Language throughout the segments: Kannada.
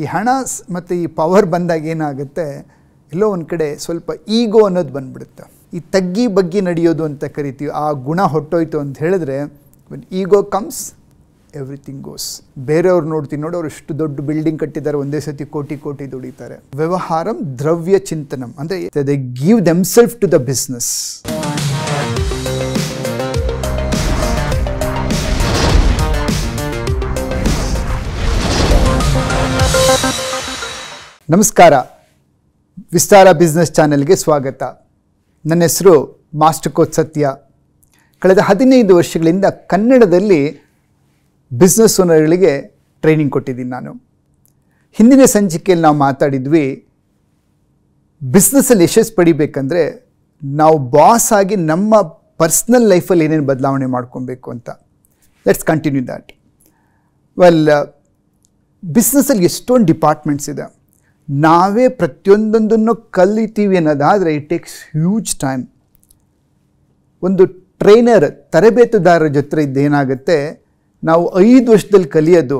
ಈ ಹಣ ಮತ್ತು ಈ ಪವರ್ ಬಂದಾಗ ಏನಾಗುತ್ತೆ ಎಲ್ಲೋ ಒಂದು ಕಡೆ ಸ್ವಲ್ಪ ಈಗೋ ಅನ್ನೋದು ಬಂದ್ಬಿಡುತ್ತೆ ಈ ತಗ್ಗಿ ಬಗ್ಗಿ ನಡೆಯೋದು ಅಂತ ಕರಿತೀವಿ ಆ ಗುಣ ಹೊಟ್ಟೋಯ್ತು ಅಂತ ಹೇಳಿದ್ರೆ ಈಗೋ ಕಮ್ಸ್ ಎವ್ರಿಥಿಂಗ್ ಗೋಸ್ ಬೇರೆಯವ್ರು ನೋಡ್ತೀನಿ ನೋಡಿ ಅವ್ರು ಇಷ್ಟು ದೊಡ್ಡ ಬಿಲ್ಡಿಂಗ್ ಕಟ್ಟಿದ್ದಾರೆ ಒಂದೇ ಸತಿ ಕೋಟಿ ಕೋಟಿ ದುಡಿತಾರೆ ವ್ಯವಹಾರಂ ದ್ರವ್ಯ ಚಿಂತನಂ ಅಂದರೆ they give self to the business ನಮಸ್ಕಾರ ವಿಸ್ತಾರ ಬಿಸ್ನೆಸ್ ಚಾನೆಲ್ಗೆ ಸ್ವಾಗತ ನನ್ನ ಹೆಸರು ಮಾಸ್ಟರ್ ಕೋಚ್ ಸತ್ಯ ಕಳೆದ ಹದಿನೈದು ವರ್ಷಗಳಿಂದ ಕನ್ನಡದಲ್ಲಿ ಬಿಸ್ನೆಸ್ ಓನರ್ಗಳಿಗೆ ಟ್ರೈನಿಂಗ್ ಕೊಟ್ಟಿದ್ದೀನಿ ನಾನು ಹಿಂದಿನ ಸಂಚಿಕೆಯಲ್ಲಿ ನಾವು ಮಾತಾಡಿದ್ವಿ ಬಿಸ್ನೆಸ್ಸಲ್ಲಿ ಯಶಸ್ಸು ಪಡಿಬೇಕಂದ್ರೆ ನಾವು ಬಾಸ್ ಆಗಿ ನಮ್ಮ ಪರ್ಸ್ನಲ್ ಲೈಫಲ್ಲಿ ಏನೇನು ಬದಲಾವಣೆ ಮಾಡ್ಕೊಬೇಕು ಅಂತ ಲೆಟ್ಸ್ ಕಂಟಿನ್ಯೂ ದ್ಯಾಟ್ ವೆಲ್ ಬಿಸ್ನೆಸ್ಸಲ್ಲಿ ಎಷ್ಟೊಂದು ಡಿಪಾರ್ಟ್ಮೆಂಟ್ಸ್ ಇದೆ ನಾವೇ ಪ್ರತಿಯೊಂದೊಂದನ್ನು ಕಲಿತೀವಿ ಅನ್ನೋದಾದರೆ ಇಟ್ ಟೇಕ್ಸ್ ಹ್ಯೂಜ್ ಟೈಮ್ ಒಂದು ಟ್ರೈನರ್ ತರಬೇತುದಾರರ ಜೊತೆ ಇದ್ದೇನಾಗುತ್ತೆ ನಾವು ಐದು ವರ್ಷದಲ್ಲಿ ಕಲಿಯೋದು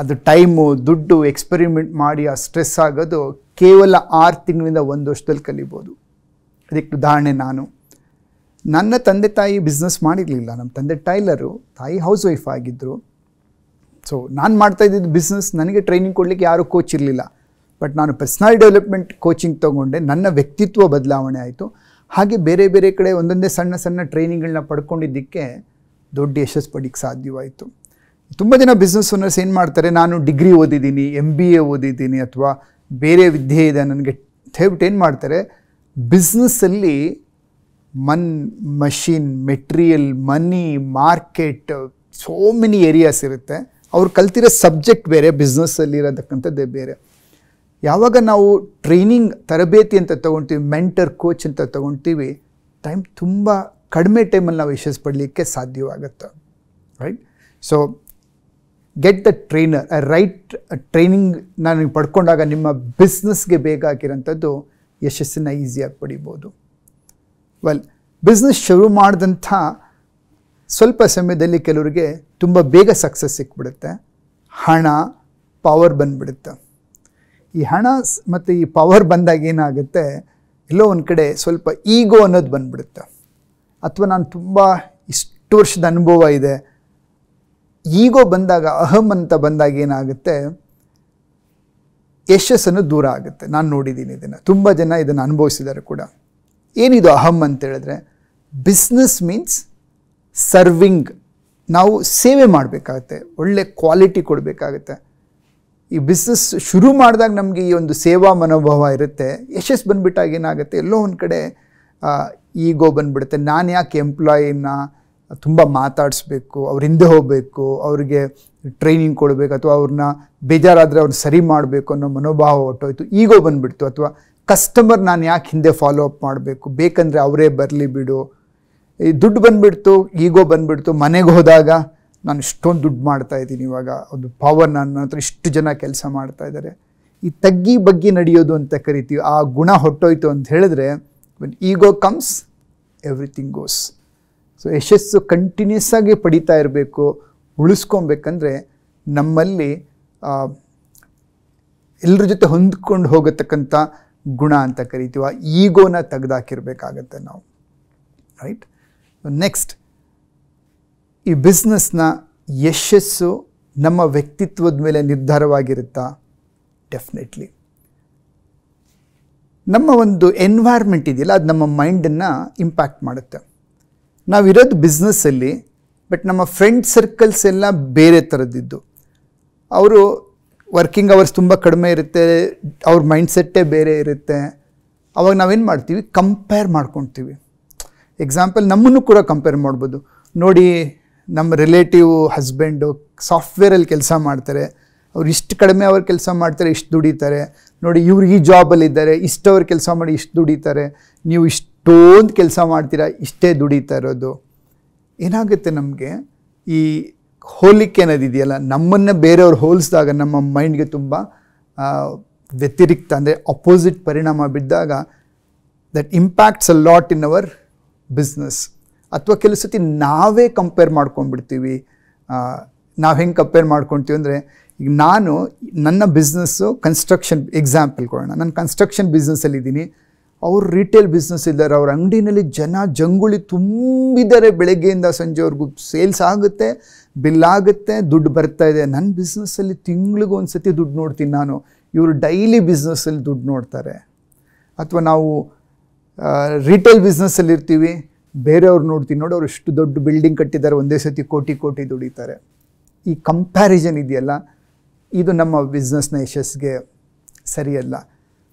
ಅದು ಟೈಮು ದುಡ್ಡು ಎಕ್ಸ್ಪೆರಿಮೆಂಟ್ ಮಾಡಿ ಆ ಸ್ಟ್ರೆಸ್ ಆಗೋದು ಕೇವಲ ಆರು ತಿಂಗಳಿಂದ ಒಂದು ವರ್ಷದಲ್ಲಿ ಕಲಿಬೋದು ಅದಕ್ಕೆ ಉದಾಹರಣೆ ನಾನು ನನ್ನ ತಂದೆ ತಾಯಿ ಬಿಸ್ನೆಸ್ ಮಾಡಿರಲಿಲ್ಲ ನಮ್ಮ ತಂದೆ ಟೈಲರು ತಾಯಿ ಹೌಸ್ ವೈಫ್ ಆಗಿದ್ದರು ಸೊ ನಾನು ಮಾಡ್ತಾ ಇದ್ದಿದ್ದು ಬಿಸ್ನೆಸ್ ನನಗೆ ಟ್ರೈನಿಂಗ್ ಕೊಡಲಿಕ್ಕೆ ಯಾರೂ ಕೋಚ್ ಇರಲಿಲ್ಲ ಬಟ್ ನಾನು ಪರ್ಸ್ನಲ್ ಡೆವಲಪ್ಮೆಂಟ್ ಕೋಚಿಂಗ್ ತೊಗೊಂಡೆ ನನ್ನ ವ್ಯಕ್ತಿತ್ವ ಬದಲಾವಣೆ ಆಯಿತು ಹಾಗೆ ಬೇರೆ ಬೇರೆ ಕಡೆ ಒಂದೊಂದೇ ಸಣ್ಣ ಸಣ್ಣ ಟ್ರೈನಿಂಗ್ಗಳನ್ನ ಪಡ್ಕೊಂಡಿದ್ದಕ್ಕೆ ದೊಡ್ಡ ಯಶಸ್ಸು ಪಡೀಕ್ಕೆ ಸಾಧ್ಯವಾಯಿತು ತುಂಬ ಜನ ಬಿಸ್ನೆಸ್ ಓನರ್ಸ್ ಏನು ಮಾಡ್ತಾರೆ ನಾನು ಡಿಗ್ರಿ ಓದಿದ್ದೀನಿ ಎಮ್ ಬಿ ಎ ಓದಿದ್ದೀನಿ ಅಥವಾ ಬೇರೆ ವಿದ್ಯೆ ಇದೆ ನನಗೆ ಹೇಳ್ಬಿಟ್ಟು ಏನು ಮಾಡ್ತಾರೆ ಬಿಸ್ನೆಸ್ಸಲ್ಲಿ man machine material money market so many areas ಇರುತ್ತೆ ಅವ್ರು ಕಲ್ತಿರೋ ಸಬ್ಜೆಕ್ಟ್ ಬೇರೆ ಬಿಸ್ನೆಸ್ಸಲ್ಲಿ ಇರತಕ್ಕಂಥದ್ದೇ ಬೇರೆ ಯಾವಾಗ ನಾವು ಟ್ರೈನಿಂಗ್ ತರಬೇತಿ ಅಂತ ತೊಗೊಳ್ತೀವಿ ಮೆಂಟರ್ ಕೋಚ್ ಅಂತ ತೊಗೊಳ್ತೀವಿ ಟೈಮ್ ತುಂಬ ಕಡಿಮೆ ಟೈಮಲ್ಲಿ ನಾವು ಯಶಸ್ಸು ಪಡಲಿಕ್ಕೆ ಸಾಧ್ಯವಾಗುತ್ತೆ right so get the trainer right training ನಾನು ಪಡ್ಕೊಂಡಾಗ ನಿಮ್ಮ ಬಿಸ್ನೆಸ್ಗೆ ಬೇಕಾಗಿರೋಂಥದ್ದು ಯಶಸ್ಸನ್ನು ಈಸಿಯಾಗಿ ಪಡಿಬೋದು ವೆಲ್ ಬಿಸ್ನೆಸ್ ಶುರು ಮಾಡಿದಂಥ ಸ್ವಲ್ಪ ಸಮಯದಲ್ಲಿ ಕೆಲವರಿಗೆ ತುಂಬ ಬೇಗ ಸಕ್ಸಸ್ ಸಿಕ್ಬಿಡುತ್ತೆ ಹಣ ಪವರ್ ಬಂದ್ಬಿಡುತ್ತೆ ಈ ಹಣ ಮತ್ತು ಈ ಪವರ್ ಬಂದಾಗ ಏನಾಗುತ್ತೆ ಎಲ್ಲೋ ಒಂದು ಕಡೆ ಸ್ವಲ್ಪ ಈಗೋ ಅನ್ನೋದು ಬಂದ್ಬಿಡುತ್ತೆ ಅಥವಾ ನಾನು ತುಂಬ ಇಷ್ಟು ವರ್ಷದ ಅನುಭವ ಇದೆ ಈಗೋ ಬಂದಾಗ ಅಹಂ ಅಂತ ಬಂದಾಗ ಏನಾಗುತ್ತೆ ಯಶಸ್ಸನ್ನು ದೂರ ಆಗುತ್ತೆ ನಾನು ನೋಡಿದ್ದೀನಿ ಇದನ್ನು ತುಂಬ ಜನ ಇದನ್ನು ಅನುಭವಿಸಿದ್ದಾರೆ ಕೂಡ ಏನಿದು ಅಹಂ ಅಂತ ಹೇಳಿದ್ರೆ ಬಿಸ್ನೆಸ್ ಮೀನ್ಸ್ ಸರ್ವಿಂಗ್ ನಾವು ಸೇವೆ ಮಾಡಬೇಕಾಗತ್ತೆ ಒಳ್ಳೆ ಕ್ವಾಲಿಟಿ ಕೊಡಬೇಕಾಗತ್ತೆ ಈ ಬಿಸ್ನೆಸ್ ಶುರು ಮಾಡಿದಾಗ ನಮಗೆ ಈ ಒಂದು ಸೇವಾ ಮನೋಭಾವ ಇರುತ್ತೆ ಯಶಸ್ಸು ಬಂದುಬಿಟ್ಟಾಗ ಏನಾಗುತ್ತೆ ಎಲ್ಲೋ ಒಂದು ಕಡೆ ಈಗೋ ಬಂದುಬಿಡುತ್ತೆ ನಾನು ಯಾಕೆ ಎಂಪ್ಲಾಯಿನ ತುಂಬ ಮಾತಾಡಿಸ್ಬೇಕು ಅವ್ರ ಹಿಂದೆ ಹೋಗಬೇಕು ಅವ್ರಿಗೆ ಟ್ರೈನಿಂಗ್ ಕೊಡಬೇಕು ಅಥವಾ ಅವ್ರನ್ನ ಬೇಜಾರಾದರೆ ಅವ್ರನ್ನ ಸರಿ ಮಾಡಬೇಕು ಅನ್ನೋ ಮನೋಭಾವ ಹೊಟ್ಟೋಯ್ತು ಈಗೋ ಬಂದುಬಿಡ್ತು ಅಥವಾ ಕಸ್ಟಮರ್ ನಾನು ಯಾಕೆ ಹಿಂದೆ ಫಾಲೋ ಅಪ್ ಮಾಡಬೇಕು ಬೇಕಂದರೆ ಅವರೇ ಬರಲಿ ಬಿಡು ಈ ದುಡ್ಡು ಬಂದುಬಿಡ್ತು ಈಗೋ ಬಂದುಬಿಡ್ತು ಮನೆಗೆ ಹೋದಾಗ ನಾನು ಇಷ್ಟೊಂದು ದುಡ್ಡು ಮಾಡ್ತಾ ಇದ್ದೀನಿ ಇವಾಗ ಒಂದು ಪವರ್ ನನ್ನ ಹತ್ರ ಇಷ್ಟು ಜನ ಕೆಲಸ ಮಾಡ್ತಾ ಇದ್ದಾರೆ ಈ ತಗ್ಗಿ ಬಗ್ಗಿ ನಡೆಯೋದು ಅಂತ ಕರಿತೀವಿ ಆ ಗುಣ ಹೊಟ್ಟೋಯ್ತು ಅಂತ ಹೇಳಿದ್ರೆ when ego comes everything goes so ಯಶಸ್ಸು ಕಂಟಿನ್ಯೂಸ್ ಆಗಿ ಪಡಿತಾ ಇರಬೇಕು ಉಳಿಸ್ಕೊಬೇಕಂದ್ರೆ ನಮ್ಮಲ್ಲಿ ಎಲ್ಲರ ಜೊತೆ ಹೊಂದ್ಕೊಂಡು ಹೋಗತಕ್ಕಂಥ ಗುಣ ಅಂತ ಕರಿತೀವಿ ಆ ಈಗೋನ ತೆಗೆದಾಕಿರ್ಬೇಕಾಗತ್ತೆ ನಾವು ರೈಟ್ ನೆಕ್ಸ್ಟ್ ಈ ಬಿಸ್ನೆಸ್ನ ಯಶಸ್ಸು ನಮ್ಮ ವ್ಯಕ್ತಿತ್ವದ ಮೇಲೆ ನಿರ್ಧಾರವಾಗಿರುತ್ತಾ ಡೆಫಿನೆಟ್ಲಿ ನಮ್ಮ ಒಂದು ಎನ್ವೈರ್ಮೆಂಟ್ ಇದೆಯಲ್ಲ ಅದು ನಮ್ಮ ಮೈಂಡನ್ನು ಇಂಪ್ಯಾಕ್ಟ್ ಮಾಡುತ್ತೆ ನಾವಿರೋದು ಬಿಸ್ನೆಸ್ಸಲ್ಲಿ ಬಟ್ ನಮ್ಮ ಫ್ರೆಂಡ್ ಸರ್ಕಲ್ಸ್ ಎಲ್ಲ ಬೇರೆ ಥರದ್ದಿದ್ದು ಅವರು ವರ್ಕಿಂಗ್ ಅವರ್ಸ್ ತುಂಬ ಕಡಿಮೆ ಇರುತ್ತೆ ಅವ್ರ ಮೈಂಡ್ಸೆಟ್ಟೇ ಬೇರೆ ಇರುತ್ತೆ ಅವಾಗ ನಾವೇನು ಮಾಡ್ತೀವಿ ಕಂಪೇರ್ ಮಾಡ್ಕೊತೀವಿ ಎಕ್ಸಾಂಪಲ್ ನಮ್ಮನ್ನು ಕೂಡ ಕಂಪೇರ್ ಮಾಡ್ಬೋದು ನೋಡಿ ನಮ್ಮ ರಿಲೇಟಿವ್ ಹಸ್ಬೆಂಡು ಸಾಫ್ಟ್ವೇರಲ್ಲಿ ಕೆಲಸ ಮಾಡ್ತಾರೆ ಅವ್ರು ಇಷ್ಟು ಕಡಿಮೆ ಅವ್ರು ಕೆಲಸ ಮಾಡ್ತಾರೆ ಇಷ್ಟು ದುಡಿತಾರೆ ನೋಡಿ ಇವ್ರಿಗೆ ಈ ಜಾಬಲ್ಲಿದ್ದಾರೆ ಇಷ್ಟು ಅವ್ರು ಕೆಲಸ ಮಾಡಿ ಇಷ್ಟು ದುಡಿತಾರೆ ನೀವು ಇಷ್ಟೊಂದು ಕೆಲಸ ಮಾಡ್ತೀರಾ ಇಷ್ಟೇ ದುಡಿತಾ ಇರೋದು ಏನಾಗುತ್ತೆ ನಮಗೆ ಈ ಹೋಲಿಕೆ ಇದೆಯಲ್ಲ ನಮ್ಮನ್ನು ಬೇರೆಯವ್ರು ಹೋಲಿಸಿದಾಗ ನಮ್ಮ ಮೈಂಡ್ಗೆ ತುಂಬ ವ್ಯತಿರಿಕ್ತ ಅಂದರೆ ಅಪೋಸಿಟ್ ಪರಿಣಾಮ ಬಿದ್ದಾಗ that impacts a lot in our business ಅಥವಾ ಕೆಲವು ಸತಿ ನಾವೇ ಕಂಪೇರ್ ಮಾಡ್ಕೊಂಡ್ಬಿಡ್ತೀವಿ ನಾವು ಹೆಂಗೆ ಕಂಪೇರ್ ಮಾಡ್ಕೊಳ್ತೀವಿ ಅಂದರೆ ಈಗ ನಾನು ನನ್ನ ಬಿಸ್ನೆಸ್ಸು ಕನ್ಸ್ಟ್ರಕ್ಷನ್ ಎಕ್ಸಾಂಪಲ್ ಕೊಡೋಣ ನಾನು ಕನ್ಸ್ಟ್ರಕ್ಷನ್ ಬಿಸ್ನೆಸ್ಸಲ್ಲಿದ್ದೀನಿ ಅವರು ರಿಟೇಲ್ ಬಿಸ್ನೆಸ್ ಇದ್ದಾರೆ ಅವ್ರ ಅಂಗಡಿನಲ್ಲಿ ಜನ ಜಂಗುಳಿ ತುಂಬಿದ್ದಾರೆ ಬೆಳಗ್ಗೆಯಿಂದ ಸಂಜೆವರೆಗೂ ಸೇಲ್ಸ್ ಆಗುತ್ತೆ ಬಿಲ್ ಆಗುತ್ತೆ ದುಡ್ಡು ಬರ್ತಾ ಇದೆ ನನ್ನ ಬಿಸ್ನೆಸ್ಸಲ್ಲಿ ತಿಂಗಳಿಗೂ ಒಂದು ಸತಿ ದುಡ್ಡು ನೋಡ್ತೀನಿ ನಾನು ಇವರು ಡೈಲಿ ಬಿಸ್ನೆಸ್ಸಲ್ಲಿ ದುಡ್ಡು ನೋಡ್ತಾರೆ ಅಥವಾ ನಾವು ರಿಟೇಲ್ ಬಿಸ್ನೆಸ್ಸಲ್ಲಿರ್ತೀವಿ ಬೇರೆಯವ್ರು ನೋಡ್ತೀನಿ ನೋಡಿ ಅವ್ರು ಎಷ್ಟು ದೊಡ್ಡ ಬಿಲ್ಡಿಂಗ್ ಕಟ್ಟಿದ್ದಾರೆ ಒಂದೇ ಸತಿ ಕೋಟಿ ಕೋಟಿ ದುಡಿತಾರೆ ಈ ಕಂಪ್ಯಾರಿಸನ್ ಇದೆಯಲ್ಲ ಇದು ನಮ್ಮ ಬಿಸ್ನೆಸ್ನ ಯಶಸ್ಸಿಗೆ ಸರಿಯಲ್ಲ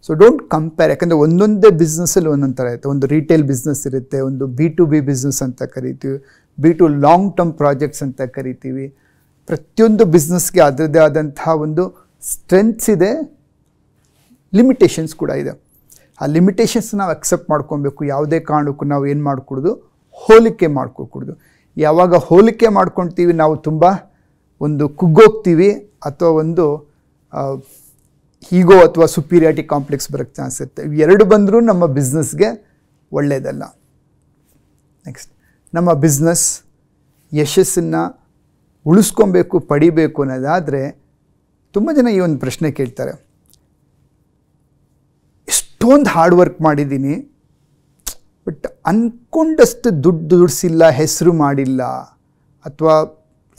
ಸೊ ಡೋಂಟ್ ಕಂಪೇರ್ ಯಾಕಂದರೆ ಒಂದೊಂದೇ ಬಿಸ್ನೆಸ್ಸಲ್ಲಿ ಒಂದೊಂದು ಥರ ಇರುತ್ತೆ ಒಂದು ರಿಟೇಲ್ ಬಿಸ್ನೆಸ್ ಇರುತ್ತೆ ಒಂದು ಬಿ ಟು ಬಿ ಬಿಸ್ನೆಸ್ ಅಂತ ಕರಿತೀವಿ B to long term projects ಅಂತ ಕರಿತೀವಿ ಪ್ರತಿಯೊಂದು ಬಿಸ್ನೆಸ್ಗೆ ಅದರದ್ದೇ ಆದಂತಹ ಒಂದು ಸ್ಟ್ರೆಂತ್ಸ್ ಇದೆ ಲಿಮಿಟೇಷನ್ಸ್ ಕೂಡ ಇದೆ ಆ ಲಿಮಿಟೇಷನ್ಸ್ ನಾವು ಅಕ್ಸೆಪ್ಟ್ ಮಾಡ್ಕೊಬೇಕು ಯಾವುದೇ ಕಾರಣಕ್ಕೂ ನಾವು ಏನು ಮಾಡಿಕೊಡೋದು ಹೋಲಿಕೆ ಮಾಡ್ಕೊಕೊಡೋದು ಯಾವಾಗ ಹೋಲಿಕೆ ಮಾಡ್ಕೊತೀವಿ ನಾವು ತುಂಬ ಒಂದು ಕುಗ್ಗೋಗ್ತೀವಿ ಅಥವಾ ಒಂದು ಹೀಗೋ ಅಥವಾ ಸುಪೀರಿಯಾರಿಟಿ ಕಾಂಪ್ಲೆಕ್ಸ್ ಬರೋಕ್ಕೆ ಚಾನ್ಸ್ ಇರುತ್ತೆ ಇವೆರಡು ಬಂದರೂ ನಮ್ಮ ಬಿಸ್ನೆಸ್ಗೆ ಒಳ್ಳೆಯದಲ್ಲ ನೆಕ್ಸ್ಟ್ ನಮ್ಮ ಬಿಸ್ನೆಸ್ ಯಶಸ್ಸನ್ನು ಉಳಿಸ್ಕೊಬೇಕು ಪಡಿಬೇಕು ಅನ್ನೋದಾದರೆ ತುಂಬ ಜನ ಈ ಒಂದು ಪ್ರಶ್ನೆ ಕೇಳ್ತಾರೆ ಎಷ್ಟೊಂದು ಹಾರ್ಡ್ ವರ್ಕ್ ಮಾಡಿದ್ದೀನಿ ಬಟ್ ಅಂದ್ಕೊಂಡಷ್ಟು ದುಡ್ಡು ದುಡಿಸಿಲ್ಲ ಹೆಸರು ಮಾಡಿಲ್ಲ ಅಥವಾ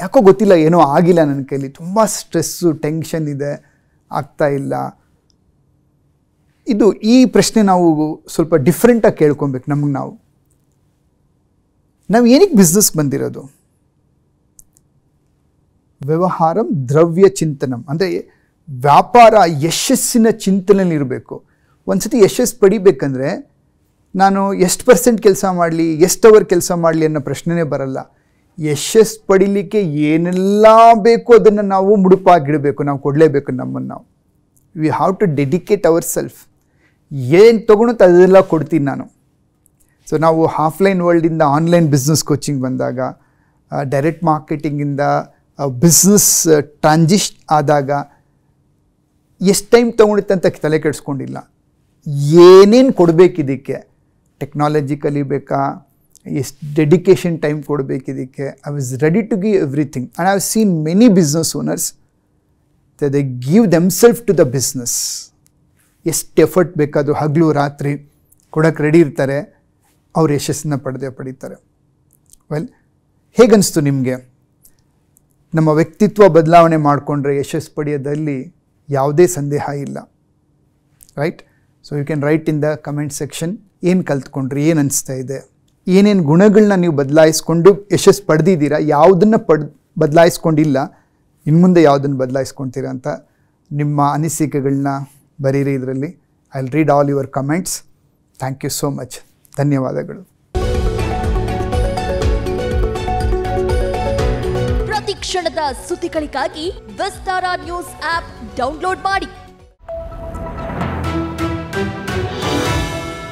ಯಾಕೋ ಗೊತ್ತಿಲ್ಲ ಏನೋ ಆಗಿಲ್ಲ ನನ್ನ ಕೈಲಿ ತುಂಬ ಸ್ಟ್ರೆಸ್ಸು ಟೆನ್ಷನ್ ಇದೆ ಆಗ್ತಾ ಇಲ್ಲ ಇದು ಈ ಪ್ರಶ್ನೆ ನಾವು ಸ್ವಲ್ಪ ಡಿಫ್ರೆಂಟಾಗಿ ಕೇಳ್ಕೊಬೇಕು ನಮಗೆ ನಾವು ನಾವು ಏನಕ್ಕೆ ಬಿಸ್ನೆಸ್ ಬಂದಿರೋದು ವ್ಯವಹಾರಂ ದ್ರವ್ಯ ಚಿಂತನಂ ಅಂದರೆ ವ್ಯಾಪಾರ ಯಶಸ್ಸಿನ ಚಿಂತನೆಯಲ್ಲಿರಬೇಕು ಒಂದು ಸತಿ ಯಶಸ್ಸು ಪಡಿಬೇಕಂದ್ರೆ ನಾನು ಎಷ್ಟು ಪರ್ಸೆಂಟ್ ಕೆಲಸ ಮಾಡಲಿ ಎಷ್ಟು ಅವರ್ ಕೆಲಸ ಮಾಡಲಿ ಅನ್ನೋ ಪ್ರಶ್ನೆನೇ ಬರಲ್ಲ ಯಶಸ್ಸು ಪಡಿಲಿಕ್ಕೆ ಏನೆಲ್ಲ ಬೇಕು ಅದನ್ನು ನಾವು ಮುಡುಪಾಗಿಡಬೇಕು ನಾವು ಕೊಡಲೇಬೇಕು ನಮ್ಮನ್ನು ನಾವು we have to dedicate our self ಏನು ತೊಗೊಳುತ್ತೆ ಅದೆಲ್ಲ ಕೊಡ್ತೀನಿ ನಾನು ಸೊ ನಾವು ಆಫ್ಲೈನ್ ವರ್ಲ್ಡಿಂದ ಆನ್ಲೈನ್ ಬಿಸ್ನೆಸ್ ಕೋಚಿಂಗ್ ಬಂದಾಗ ಡೈರೆಕ್ಟ್ ಮಾರ್ಕೆಟಿಂಗಿಂದ ಬಿಸ್ನೆಸ್ ಟ್ರಾನ್ಸಿಷ್ ಆದಾಗ ಎಷ್ಟು ಟೈಮ್ ತೊಗೊಳುತ್ತೆ ಅಂತ ತಲೆ ಕೆಡಿಸ್ಕೊಂಡಿಲ್ಲ ಏನೇನು ಕೊಡಬೇಕಿದಕ್ಕೆ ಟೆಕ್ನಾಲಜಿ ಕಲಿಬೇಕಾ ಎಷ್ಟು ಡೆಡಿಕೇಶನ್ ಟೈಮ್ ಕೊಡಬೇಕಿದಕ್ಕೆ I was ready to give everything and I have seen many business owners the give give self to the business ಎಷ್ಟು ಎಫರ್ಟ್ ಬೇಕಾದರೂ ಹಗಲು ರಾತ್ರಿ ಕೊಡೋಕ್ಕೆ ರೆಡಿ ಇರ್ತಾರೆ ಅವ್ರು ಯಶಸ್ಸನ್ನು ಪಡೆದೇ ಪಡೀತಾರೆ ವೆಲ್ ಹೇಗನ್ನಿಸ್ತು ನಿಮಗೆ ನಮ್ಮ ವ್ಯಕ್ತಿತ್ವ ಬದಲಾವಣೆ ಮಾಡಿಕೊಂಡ್ರೆ ಯಶಸ್ಸು ಪಡೆಯೋದಲ್ಲಿ ಯಾವುದೇ ಸಂದೇಹ ಇಲ್ಲ right so you can write in the comment section ಏನು ಕಲ್ತ್ಕೊಂಡ್ರಿ ಏನು ಅನಿಸ್ತಾ ಇದೆ ಏನೇನು ಗುಣಗಳನ್ನ ನೀವು ಬದಲಾಯಿಸ್ಕೊಂಡು ಯಶಸ್ಸು ಪಡೆದಿದ್ದೀರಾ ಯಾವುದನ್ನು ಪಡ್ ಬದಲಾಯಿಸ್ಕೊಂಡಿಲ್ಲ ಇನ್ಮುಂದೆ ಯಾವುದನ್ನು ಬದಲಾಯಿಸ್ಕೊತೀರಾ ಅಂತ ನಿಮ್ಮ ಅನಿಸಿಕೆಗಳನ್ನ ಬರೀರಿ ಇದರಲ್ಲಿ I will read all your comments thank you so much ಧನ್ಯವಾದಗಳು ಪ್ರತಿ ಕ್ಷಣದ ಸುದ್ದಿಗಳಿಗಾಗಿ ವಿಸ್ತಾರ ನ್ಯೂಸ್ ಆಪ್ ಡೌನ್ಲೋಡ್ ಮಾಡಿ